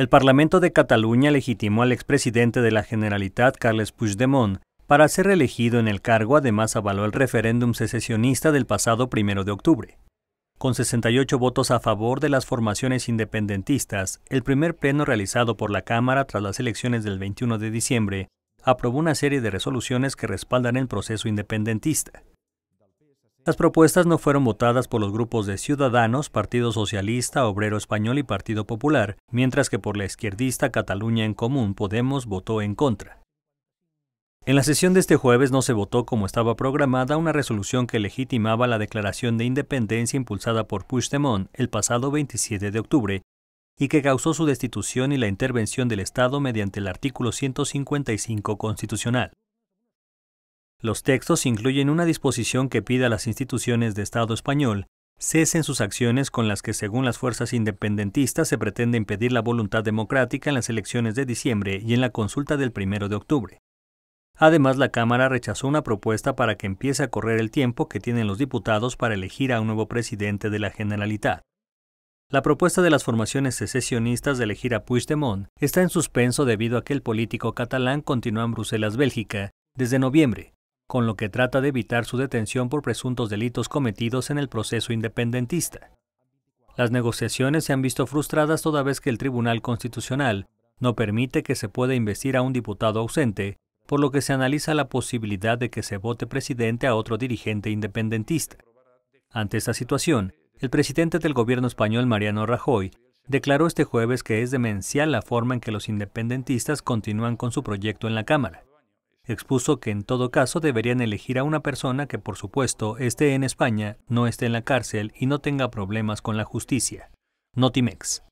El Parlamento de Cataluña legitimó al expresidente de la Generalitat, Carles Puigdemont, para ser reelegido en el cargo, además avaló el referéndum secesionista del pasado 1 de octubre. Con 68 votos a favor de las formaciones independentistas, el primer pleno realizado por la Cámara tras las elecciones del 21 de diciembre aprobó una serie de resoluciones que respaldan el proceso independentista. Las propuestas no fueron votadas por los grupos de Ciudadanos, Partido Socialista, Obrero Español y Partido Popular, mientras que por la izquierdista Cataluña en Común Podemos votó en contra. En la sesión de este jueves no se votó como estaba programada una resolución que legitimaba la declaración de independencia impulsada por Puigdemont el pasado 27 de octubre y que causó su destitución y la intervención del Estado mediante el artículo 155 constitucional. Los textos incluyen una disposición que pide a las instituciones de Estado español cesen sus acciones con las que, según las fuerzas independentistas, se pretende impedir la voluntad democrática en las elecciones de diciembre y en la consulta del primero de octubre. Además, la Cámara rechazó una propuesta para que empiece a correr el tiempo que tienen los diputados para elegir a un nuevo presidente de la Generalitat. La propuesta de las formaciones secesionistas de elegir a Puigdemont está en suspenso debido a que el político catalán continúa en Bruselas, Bélgica, desde noviembre, con lo que trata de evitar su detención por presuntos delitos cometidos en el proceso independentista. Las negociaciones se han visto frustradas toda vez que el Tribunal Constitucional no permite que se pueda investir a un diputado ausente, por lo que se analiza la posibilidad de que se vote presidente a otro dirigente independentista. Ante esta situación, el presidente del gobierno español, Mariano Rajoy, declaró este jueves que es demencial la forma en que los independentistas continúan con su proyecto en la Cámara. Expuso que en todo caso deberían elegir a una persona que por supuesto esté en España, no esté en la cárcel y no tenga problemas con la justicia. Notimex.